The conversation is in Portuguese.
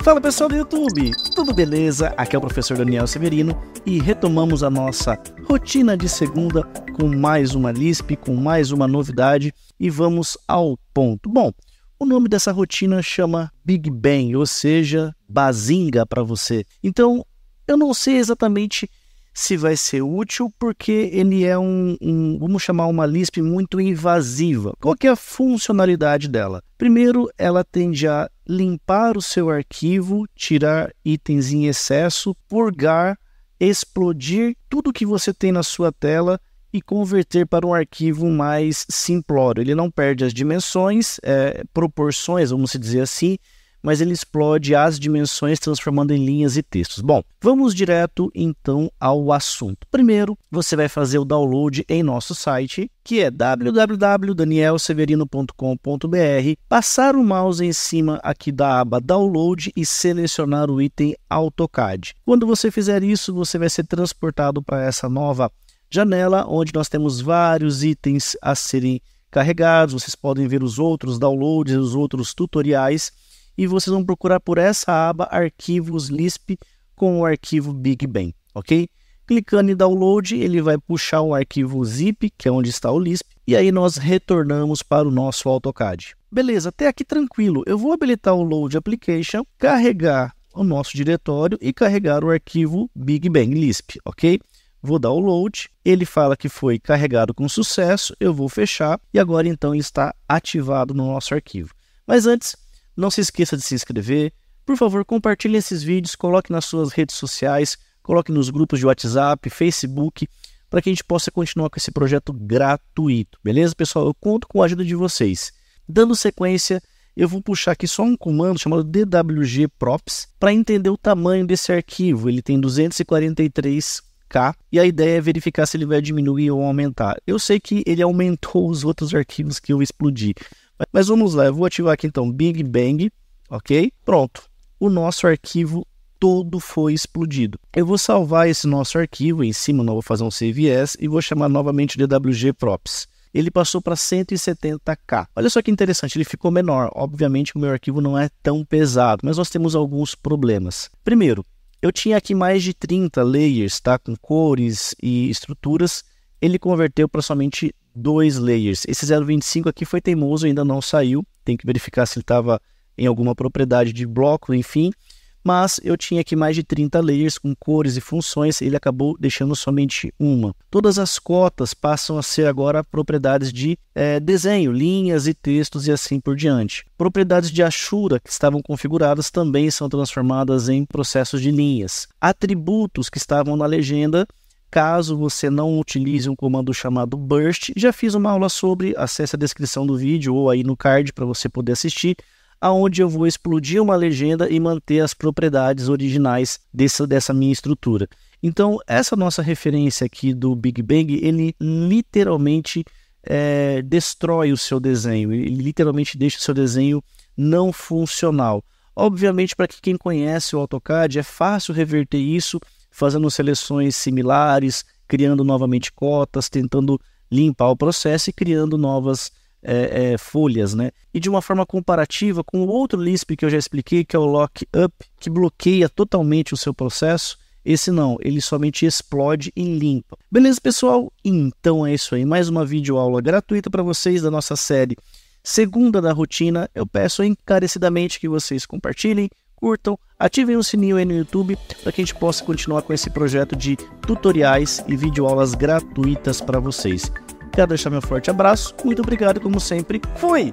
Fala pessoal do YouTube, tudo beleza? Aqui é o professor Daniel Severino e retomamos a nossa rotina de segunda com mais uma LISP, com mais uma novidade e vamos ao ponto. Bom, o nome dessa rotina chama Big Bang, ou seja, bazinga para você. Então, eu não sei exatamente se vai ser útil, porque ele é um, um, vamos chamar uma Lisp muito invasiva. Qual que é a funcionalidade dela? Primeiro, ela tende a limpar o seu arquivo, tirar itens em excesso, purgar, explodir tudo que você tem na sua tela e converter para um arquivo mais simplório. Ele não perde as dimensões, é, proporções, vamos dizer assim, mas ele explode as dimensões transformando em linhas e textos. Bom, vamos direto então ao assunto. Primeiro, você vai fazer o download em nosso site, que é www.danielseverino.com.br, passar o mouse em cima aqui da aba download e selecionar o item AutoCAD. Quando você fizer isso, você vai ser transportado para essa nova janela onde nós temos vários itens a serem carregados. Vocês podem ver os outros downloads, os outros tutoriais e vocês vão procurar por essa aba arquivos Lisp com o arquivo Big Bang, ok? Clicando em download, ele vai puxar o arquivo zip, que é onde está o Lisp, e aí nós retornamos para o nosso AutoCAD. Beleza, até aqui tranquilo. Eu vou habilitar o Load Application, carregar o nosso diretório e carregar o arquivo Big Bang Lisp, ok? Vou dar o load, ele fala que foi carregado com sucesso, eu vou fechar e agora então está ativado no nosso arquivo. Mas antes, não se esqueça de se inscrever. Por favor, compartilhe esses vídeos, coloque nas suas redes sociais, coloque nos grupos de WhatsApp, Facebook, para que a gente possa continuar com esse projeto gratuito. Beleza, pessoal? Eu conto com a ajuda de vocês. Dando sequência, eu vou puxar aqui só um comando chamado DWG Props para entender o tamanho desse arquivo. Ele tem 243 K, e a ideia é verificar se ele vai diminuir ou aumentar. Eu sei que ele aumentou os outros arquivos que eu explodi, mas vamos lá, eu vou ativar aqui então Big Bang, ok? Pronto, o nosso arquivo todo foi explodido. Eu vou salvar esse nosso arquivo em cima, não vou fazer um CVS e vou chamar novamente DWG Props. Ele passou para 170k. Olha só que interessante, ele ficou menor. Obviamente o meu arquivo não é tão pesado, mas nós temos alguns problemas. Primeiro, eu tinha aqui mais de 30 layers, tá, com cores e estruturas. Ele converteu para somente dois layers. Esse 0.25 aqui foi teimoso, ainda não saiu. Tem que verificar se ele estava em alguma propriedade de bloco, enfim. Mas eu tinha aqui mais de 30 layers com cores e funções, ele acabou deixando somente uma. Todas as cotas passam a ser agora propriedades de é, desenho, linhas e textos e assim por diante. Propriedades de Ashura que estavam configuradas também são transformadas em processos de linhas. Atributos que estavam na legenda Caso você não utilize um comando chamado burst, já fiz uma aula sobre, acesse a descrição do vídeo ou aí no card para você poder assistir, aonde eu vou explodir uma legenda e manter as propriedades originais dessa, dessa minha estrutura. Então, essa nossa referência aqui do Big Bang, ele literalmente é, destrói o seu desenho, ele literalmente deixa o seu desenho não funcional. Obviamente, para quem conhece o AutoCAD, é fácil reverter isso fazendo seleções similares, criando novamente cotas, tentando limpar o processo e criando novas é, é, folhas, né? E de uma forma comparativa com o outro Lisp que eu já expliquei, que é o Lockup, que bloqueia totalmente o seu processo. Esse não, ele somente explode e limpa. Beleza, pessoal? Então é isso aí. Mais uma videoaula gratuita para vocês da nossa série Segunda da Rotina. Eu peço encarecidamente que vocês compartilhem, curtam, ativem o sininho aí no YouTube para que a gente possa continuar com esse projeto de tutoriais e videoaulas gratuitas para vocês. Quero deixar meu forte abraço, muito obrigado como sempre, fui!